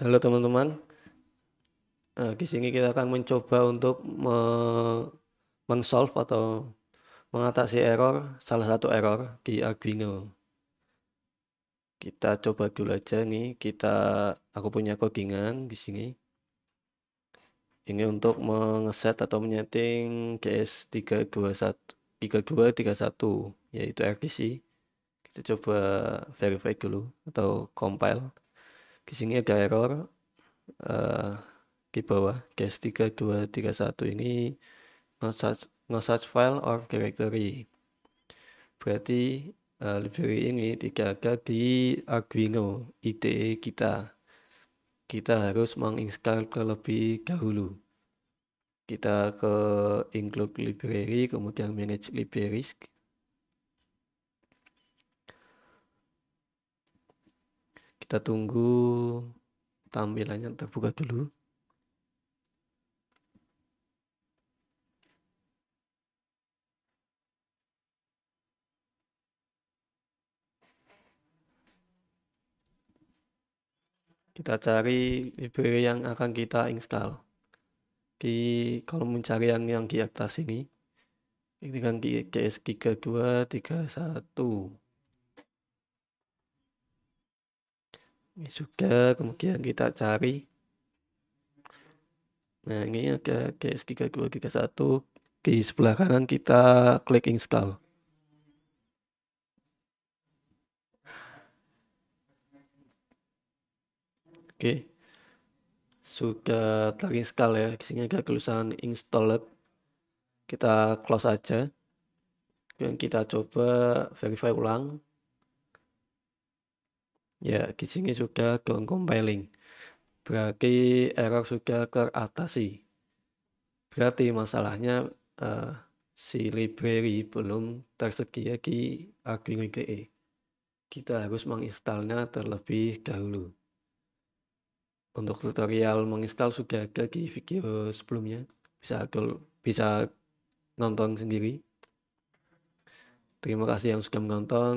Halo teman-teman. Nah, di sini kita akan mencoba untuk me mensolve atau mengatasi error salah satu error di Arduino. Kita coba dulu aja nih. Kita aku punya codingan di sini. Ini untuk mengeset atau menyeting GS321 3231 yaitu RTC. Kita coba verify dulu atau compile di sini ada error uh, di bawah dash 3231 ini no such, no such file or directory berarti uh, library ini tidak ada di Arduino IDE kita kita harus menginstal terlebih dahulu kita ke include library kemudian manage libraries Kita tunggu tampilannya terbuka dulu. kita cari library yang akan kita install di kalau mencari yang yang di atas ini ini kan di GS 3231 ini sudah kemudian kita cari nah ini ada GS32 GS1 di sebelah kanan kita klik install oke sudah terinstall ya di sini ada tulisan installed kita close aja dan kita coba verify ulang Ya, di sini sudah ground compiling. Berarti error sudah teratasi. Berarti masalahnya uh, si library belum tersedia di Arduino IDE. E. Kita harus menginstalnya terlebih dahulu. Untuk tutorial menginstal sudah ada di video sebelumnya. Bisa bisa nonton sendiri. Terima kasih yang sudah menonton.